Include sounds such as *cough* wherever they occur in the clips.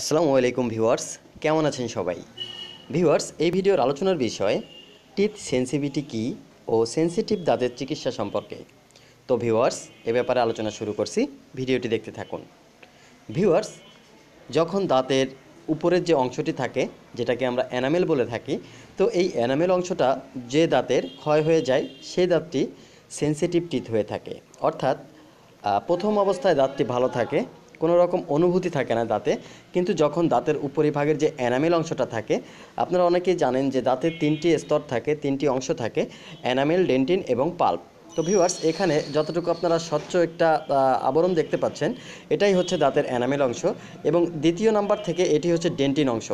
আসসালামু আলাইকুম ভিউয়ার্স কেমন আছেন সবাই ভিউয়ার্স এই ভিডিওর আলোচনার বিষয় টিথ সেন্সিভিটি কী ও সেন্সিটিভ দাঁতের চিকিৎসা সম্পর্কে তো ভিউয়ার্স এ ব্যাপারে আলোচনা শুরু করছি ভিডিওটি দেখতে থাকুন ভিউয়ার্স যখন দাঁতের উপরের যে অংশটি থাকে যেটাকে আমরা অ্যানামেল বলে থাকি তো এই অ্যানামেল অংশটা যে দাঁতের ক্ষয় হয়ে যায় সেই দাঁতটি সেন্সিটিভ টিথ হয়ে থাকে অর্থাৎ প্রথম অবস্থায় দাঁতটি ভালো থাকে কোনো রকম অনুভূতি থাকে না দাঁতে কিন্তু যখন দাঁতের উপরিভাগের যে অ্যানামেল অংশটা থাকে আপনারা অনেকেই জানেন যে দাঁতের তিনটি স্তর থাকে তিনটি অংশ থাকে অ্যানামেল ডেন্টিন এবং পাল্প তো ভিউয়ার্স এখানে যতটুকু আপনারা স্বচ্ছ একটা আবরণ দেখতে পাচ্ছেন এটাই হচ্ছে দাঁতের অ্যানামেল অংশ এবং দ্বিতীয় নাম্বার থেকে এটি হচ্ছে ডেন্টিন অংশ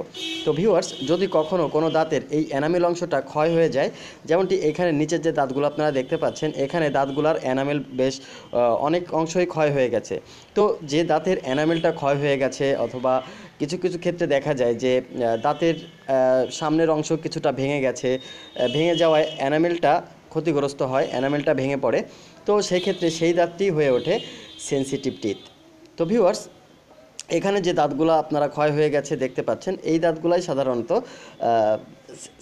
তো ভিউয়ার্স যদি কখনও কোনো দাঁতের এই অ্যানামেল অংশটা ক্ষয় হয়ে যায় যেমনটি এখানে নিচের যে দাঁতগুলো আপনারা দেখতে পাচ্ছেন এখানে দাঁতগুলার অ্যানামেল বেশ অনেক অংশই ক্ষয় হয়ে গেছে তো যে দাঁতের অ্যানামেলটা ক্ষয় হয়ে গেছে অথবা কিছু কিছু ক্ষেত্রে দেখা যায় যে দাঁতের সামনের অংশ কিছুটা ভেঙে গেছে ভেঙে যাওয়ায় অ্যানামেলটা ক্ষতিগ্রস্ত হয় অ্যানামেলটা ভেঙে পড়ে তো সেই ক্ষেত্রে সেই দাঁতটি হয়ে ওঠে সেন্সিটিভ টিথ তো ভিউয়ার্স এখানে যে দাঁতগুলো আপনারা ক্ষয় হয়ে গেছে দেখতে পাচ্ছেন এই দাঁতগুলাই সাধারণত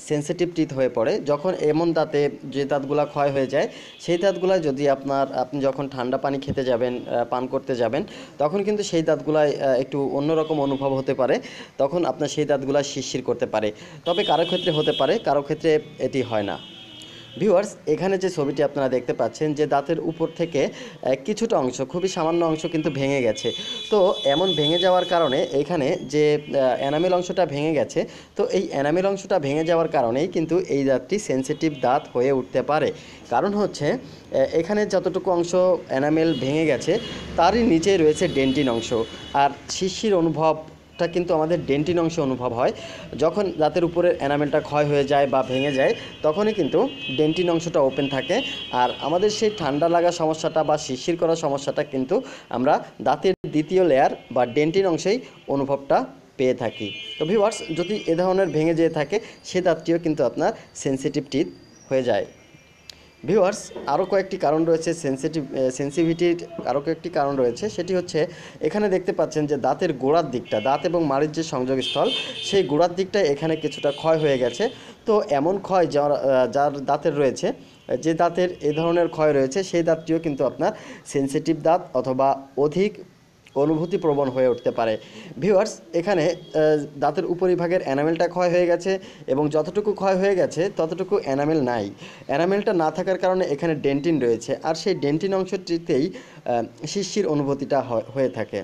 সেন্সিটিভ টিথ হয়ে পড়ে যখন এমন দাঁতে যে দাঁতগুলো ক্ষয় হয়ে যায় সেই দাঁতগুলাই যদি আপনার আপনি যখন ঠান্ডা পানি খেতে যাবেন পান করতে যাবেন তখন কিন্তু সেই দাঁতগুলায় একটু অন্যরকম অনুভব হতে পারে তখন আপনার সেই দাঁতগুলা শিরশির করতে পারে তবে কারো ক্ষেত্রে হতে পারে কারো ক্ষেত্রে এটি হয় না ভিউয়ার্স এখানে যে ছবিটি আপনারা দেখতে পাচ্ছেন যে দাঁতের উপর থেকে কিছুটা অংশ খুবই সামান্য অংশ কিন্তু ভেঙে গেছে তো এমন ভেঙে যাওয়ার কারণে এখানে যে অ্যানামেল অংশটা ভেঙে গেছে তো এই অ্যানামেল অংশটা ভেঙে যাওয়ার কারণেই কিন্তু এই দাঁতটি সেন্সিটিভ দাঁত হয়ে উঠতে পারে কারণ হচ্ছে এখানে যতটুকু অংশ অ্যানামেল ভেঙে গেছে তারই নিচে রয়েছে ডেন্টিন অংশ আর শিশির অনুভব টা কিন্তু আমাদের ডেন্টিন অংশে অনুভব হয় যখন দাঁতের উপরের এনামেলটা ক্ষয় হয়ে যায় বা ভেঙে যায় তখনই কিন্তু ডেন্টিন অংশটা ওপেন থাকে আর আমাদের সেই ঠান্ডা লাগা সমস্যাটা বা শিশির করা সমস্যাটা কিন্তু আমরা দাঁতের দ্বিতীয় লেয়ার বা ডেন্টিন অংশেই অনুভবটা পেয়ে থাকি তো ভিওয়ার্স যদি এ ধরনের ভেঙে যেয়ে থাকে সে দাঁতটিও কিন্তু আপনার সেন্সিটিভ টিথ হয়ে যায় ভিউয়ার্স আরও কয়েকটি কারণ রয়েছে সেন্সিটিভ সেন্সিভিটির আরও কয়েকটি কারণ রয়েছে সেটি হচ্ছে এখানে দেখতে পাচ্ছেন যে দাঁতের গোড়ার দিকটা দাঁত এবং মাড়ির যে সংযোগস্থল সেই গোড়ার দিকটা এখানে কিছুটা ক্ষয় হয়ে গেছে তো এমন ক্ষয় যার যার দাঁতের রয়েছে যে দাঁতের এ ধরনের ক্ষয় রয়েছে সেই দাঁতটিও কিন্তু আপনার সেন্সিটিভ দাঁত অথবা অধিক অনুভূতি প্রবণ হয়ে উঠতে পারে ভিউয়ার্স এখানে দাঁতের উপরিভাগের অ্যানামেলটা ক্ষয় হয়ে গেছে এবং যতটুকু ক্ষয় হয়ে গেছে ততটুকু অ্যানামেল নাই অ্যানামেলটা না থাকার কারণে এখানে ডেন্টিন রয়েছে আর সেই ডেন্টিন অংশটিতেই শিশির অনুভূতিটা হয়ে থাকে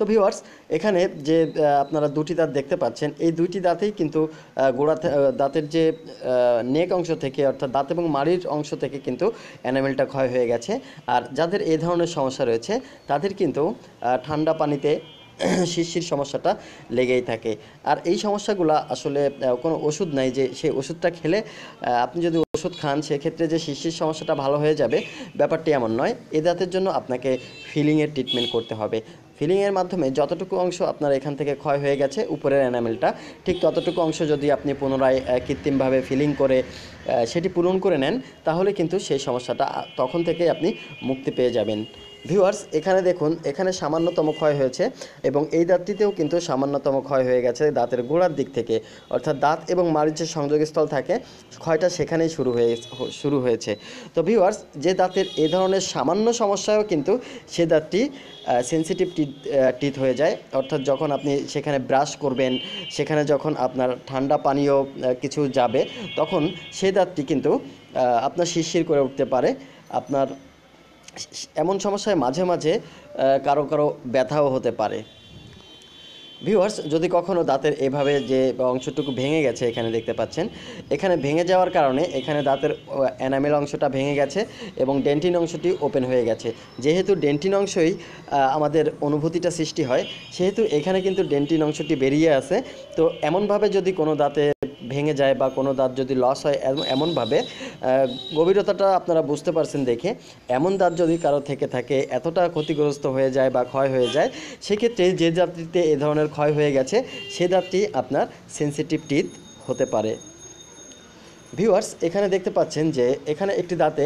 তো ভিওয়ার্স এখানে যে আপনারা দুটি দাঁত দেখতে পাচ্ছেন এই দুইটি দাঁতেই কিন্তু গোড়া দাঁতের যে নেক অংশ থেকে অর্থাৎ দাঁত এবং মাড়ির অংশ থেকে কিন্তু অ্যানামেলটা ক্ষয় হয়ে গেছে আর যাদের এই ধরনের সমস্যা রয়েছে তাদের কিন্তু ঠান্ডা পানিতে *clears throat* শিরশির সমস্যাটা লেগেই থাকে আর এই সমস্যাগুলো আসলে কোনো ওষুধ নাই যে সেই ওষুধটা খেলে আপনি যদি ওষুধ খান সেক্ষেত্রে যে শিরশির সমস্যাটা ভালো হয়ে যাবে ব্যাপারটি এমন নয় এ দাঁতের জন্য আপনাকে ফিলিংয়ের ট্রিটমেন্ট করতে হবে ফিলিংয়ের মাধ্যমে যতটুকু অংশ আপনার এখান থেকে ক্ষয় হয়ে গেছে উপরের এনামেলটা ঠিক ততটুকু অংশ যদি আপনি পুনরায় কৃত্রিমভাবে ফিলিং করে সেটি পূরণ করে নেন তাহলে কিন্তু সেই সমস্যাটা তখন থেকে আপনি মুক্তি পেয়ে যাবেন ভিউয়ার্স এখানে দেখুন এখানে সামান্যতম ক্ষয় হয়েছে এবং এই দাঁতটিতেও কিন্তু সামান্যতম ক্ষয় হয়ে গেছে দাঁতের গোড়ার দিক থেকে অর্থাৎ দাঁত এবং মারিচের সংযোগস্থল থাকে ক্ষয়টা সেখানেই শুরু হয়ে শুরু হয়েছে তো ভিউয়ার্স যে দাঁতের এ ধরনের সামান্য সমস্যায়ও কিন্তু সে দাঁতটি সেন্সিটিভ টিথ হয়ে যায় অর্থাৎ যখন আপনি সেখানে ব্রাশ করবেন সেখানে যখন আপনার ঠান্ডা পানীয় কিছু যাবে তখন সে দাঁতটি কিন্তু আপনার শিরশির করে উঠতে পারে আপনার এমন সমস্যায় মাঝে মাঝে কারো কারো ব্যথাও হতে পারে ভিউয়ার্স যদি কখনও দাঁতের এভাবে যে অংশটুকু ভেঙে গেছে এখানে দেখতে পাচ্ছেন এখানে ভেঙে যাওয়ার কারণে এখানে দাঁতের অ্যানামেল অংশটা ভেঙে গেছে এবং ডেন্টিন অংশটি ওপেন হয়ে গেছে যেহেতু ডেন্টিন অংশই আমাদের অনুভূতিটা সৃষ্টি হয় সেহেতু এখানে কিন্তু ডেন্টিন অংশটি বেরিয়ে আসে তো এমনভাবে যদি কোনো দাঁতে ভেঙে যায় বা কোনো দাঁত যদি লস হয় এমনভাবে গভীরতাটা আপনারা বুঝতে পারছেন দেখে এমন দাঁত যদি কারো থেকে থাকে এতটা ক্ষতিগ্রস্ত হয়ে যায় বা ক্ষয় হয়ে যায় সেক্ষেত্রে যে দাঁতটিতে এ ধরনের ক্ষয় হয়ে গেছে সে দাঁতটি আপনার সেন্সিটিভ টিথ হতে পারে ভিউয়ার্স এখানে দেখতে পাচ্ছেন যে এখানে একটি দাঁতে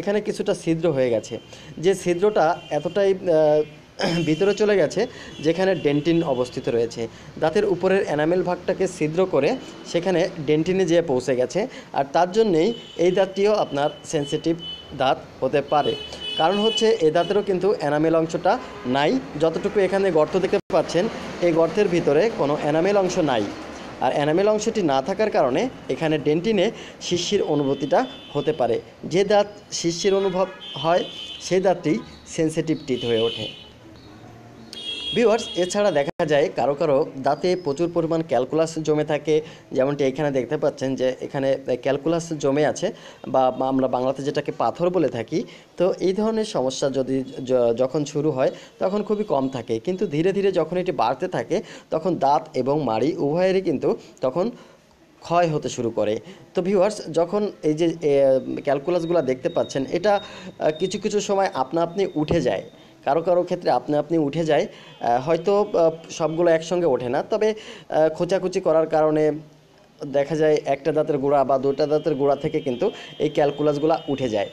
এখানে কিছুটা ছিদ্র হয়ে গেছে যে ছিদ্রটা এতটাই *clears throat* ভিতরে চলে গেছে যেখানে ডেন্টিন অবস্থিত রয়েছে দাঁতের উপরের এনামেল ভাগটাকে ছিদ্র করে সেখানে ডেন্টিনে যেয়ে পৌঁছে গেছে আর তার জন্যেই এই দাঁতটিও আপনার সেন্সিটিভ দাঁত হতে পারে কারণ হচ্ছে এ দাঁতেরও কিন্তু এনামেল অংশটা নাই যতটুকু এখানে গর্ত দেখতে পাচ্ছেন এই গর্তের ভিতরে কোনো এনামেল অংশ নাই আর অ্যানামেল অংশটি না থাকার কারণে এখানে ডেন্টিনে শিশির অনুভূতিটা হতে পারে যে দাঁত শিশির অনুভব হয় সেই দাঁতটি সেন্সিটিভ টিথ হয়ে ওঠে ভিউয়ার্স এছাড়া দেখা যায় কারো কারো দাঁতে প্রচুর পরিমাণ ক্যালকুলাস জমে থাকে যেমনটি এখানে দেখতে পাচ্ছেন যে এখানে ক্যালকুলাস জমে আছে বা আমরা বাংলাতে যেটাকে পাথর বলে থাকি তো এই ধরনের সমস্যা যদি যখন শুরু হয় তখন খুবই কম থাকে কিন্তু ধীরে ধীরে যখন এটি বাড়তে থাকে তখন দাঁত এবং মাড়ি উভয়েরই কিন্তু তখন ক্ষয় হতে শুরু করে তো ভিউয়ার্স যখন এই যে ক্যালকুলাসগুলো দেখতে পাচ্ছেন এটা কিছু কিছু সময় আপনা আপনি উঠে যায় কারো কারো ক্ষেত্রে আপনি আপনি উঠে যায় হয়তো সবগুলো একসঙ্গে ওঠে না তবে খোঁচাখুচি করার কারণে দেখা যায় একটা দাঁতের গোড়া বা দুটা দাঁতের গোড়া থেকে কিন্তু এই ক্যালকুলাসগুলো উঠে যায়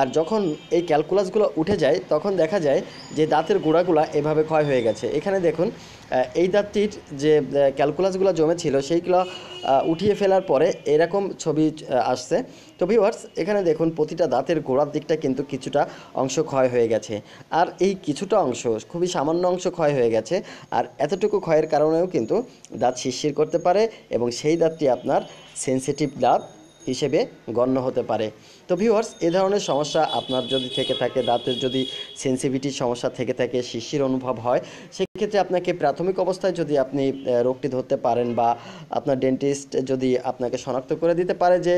আর যখন এই ক্যালকুলাসগুলো উঠে যায় তখন দেখা যায় যে দাঁতের গোড়াগুলো এভাবে ক্ষয় হয়ে গেছে এখানে দেখুন এই দাঁতটির যে ক্যালকুলাসগুলো জমেছিল সেইগুলো উঠিয়ে ফেলার পরে এরকম ছবি আসছে তো ভিওয়ার্স এখানে দেখুন প্রতিটা দাঁতের গোড়ার দিকটা কিন্তু কিছুটা অংশ ক্ষয় হয়ে গেছে আর এই কিছুটা অংশ খুবই সামান্য অংশ ক্ষয় হয়ে গেছে আর এতটুকু ক্ষয়ের কারণেও কিন্তু দাঁত শিরশির করতে পারে এবং সেই দাঁতটি আপনার সেন্সিটিভ দাঁত হিসেবে গণ্য হতে পারে তো ভিউয়ার্স এ ধরনের সমস্যা আপনার যদি থেকে থাকে দাঁতের যদি সেন্সিভিটির সমস্যা থেকে থাকে শিশির অনুভব হয় সেক্ষেত্রে আপনাকে প্রাথমিক অবস্থায় যদি আপনি রোগটি ধরতে পারেন বা আপনার ডেন্টিস্ট যদি আপনাকে শনাক্ত করে দিতে পারে যে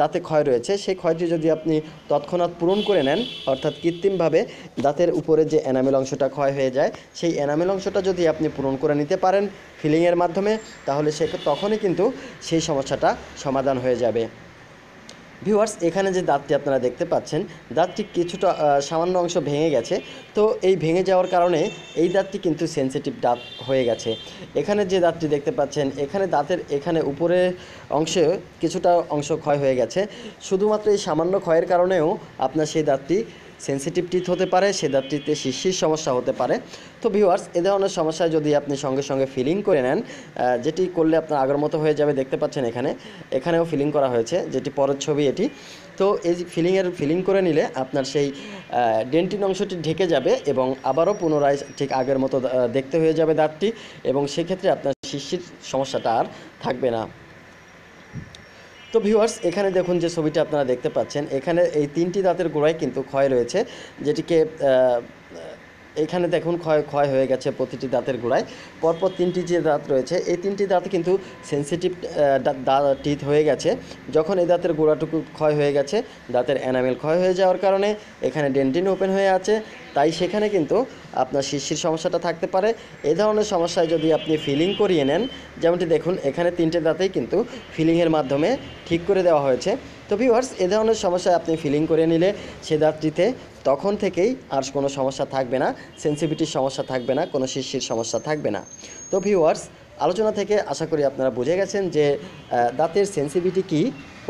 দাঁতে ক্ষয় রয়েছে সেই ক্ষয়টি যদি আপনি তৎক্ষণাৎ পূরণ করে নেন অর্থাৎ কৃত্রিমভাবে দাঁতের উপরে যে এনামেল অংশটা ক্ষয় হয়ে যায় সেই এনামেল অংশটা যদি আপনি পূরণ করে নিতে পারেন ফিলিংয়ের মাধ্যমে তাহলে সে তখনই কিন্তু সেই সমস্যাটা সমাধান হয়ে যাবে ভিউয়ার্স এখানে যে দাঁতটি আপনারা দেখতে পাচ্ছেন দাঁতটি কিছুটা সামান্য অংশ ভেঙে গেছে তো এই ভেঙে যাওয়ার কারণে এই দাঁতটি কিন্তু সেন্সিটিভ দাঁত হয়ে গেছে এখানে যে দাঁতটি দেখতে পাচ্ছেন এখানে দাঁতের এখানে উপরে অংশে কিছুটা অংশ ক্ষয় হয়ে গেছে শুধুমাত্র এই সামান্য ক্ষয়ের কারণেও আপনার সেই দাঁতটি সেন্সিটিভ টিথ হতে পারে সে দাঁতটিতে শিশির সমস্যা হতে পারে তো ভিউয়ার্স এ ধরনের সমস্যায় যদি আপনি সঙ্গে সঙ্গে ফিলিং করে নেন যেটি করলে আপনার আগের মতো হয়ে যাবে দেখতে পাচ্ছেন এখানে এখানেও ফিলিং করা হয়েছে যেটি পরের ছবি এটি তো এই ফিলিংয়ের ফিলিং করে নিলে আপনার সেই ডেন্টিন অংশটি ঢেকে যাবে এবং আবারও পুনরায় ঠিক আগের মতো দেখতে হয়ে যাবে দাঁতটি এবং সেক্ষেত্রে আপনার শিশির সমস্যাটা আর থাকবে না তো ভিউয়ার্স এখানে দেখুন যে ছবিটা আপনারা দেখতে পাচ্ছেন এখানে এই তিনটি দাঁতের গোড়ায় কিন্তু ক্ষয় রয়েছে যেটিকে এখানে দেখুন ক্ষয় ক্ষয় হয়ে গেছে প্রতিটি দাঁতের গোড়ায় পরপর তিনটি যে দাঁত রয়েছে এই তিনটি দাঁত কিন্তু সেন্সিটিভ টিথ হয়ে গেছে যখন এই দাঁতের গোড়াটুকু ক্ষয় হয়ে গেছে দাঁতের অ্যানামেল ক্ষয় হয়ে যাওয়ার কারণে এখানে ডেন্টিন ওপেন হয়ে আছে তাই সেখানে কিন্তু আপনার শিরশির সমস্যাটা থাকতে পারে এ ধরনের সমস্যায় যদি আপনি ফিলিং করিয়ে নেন যেমনটি দেখুন এখানে তিনটে দাঁতেই কিন্তু ফিলিংয়ের মাধ্যমে ঠিক করে দেওয়া হয়েছে তো ভিউয়ার্স এ ধরনের সমস্যায় আপনি ফিলিং করে নিলে সে দাঁতটিতে তখন থেকেই আর কোনো সমস্যা থাকবে না সেন্সিভিটির সমস্যা থাকবে না কোনো শিরশির সমস্যা থাকবে না তো ভিউয়ার্স আলোচনা থেকে আশা করি আপনারা বুঝে গেছেন যে দাঁতের সেন্সিভিটি কী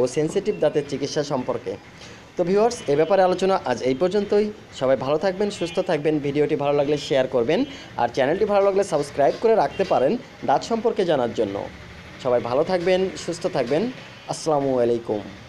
ও সেন্সিটিভ দাঁতের চিকিৎসা সম্পর্কে তো ভিউয়ার্স এ ব্যাপারে আলোচনা আজ এই পর্যন্তই সবাই ভালো থাকবেন সুস্থ থাকবেন ভিডিওটি ভালো লাগলে শেয়ার করবেন আর চ্যানেলটি ভালো লাগলে সাবস্ক্রাইব করে রাখতে পারেন দাঁত সম্পর্কে জানার জন্য সবাই ভালো থাকবেন সুস্থ থাকবেন আসসালামু আলাইকুম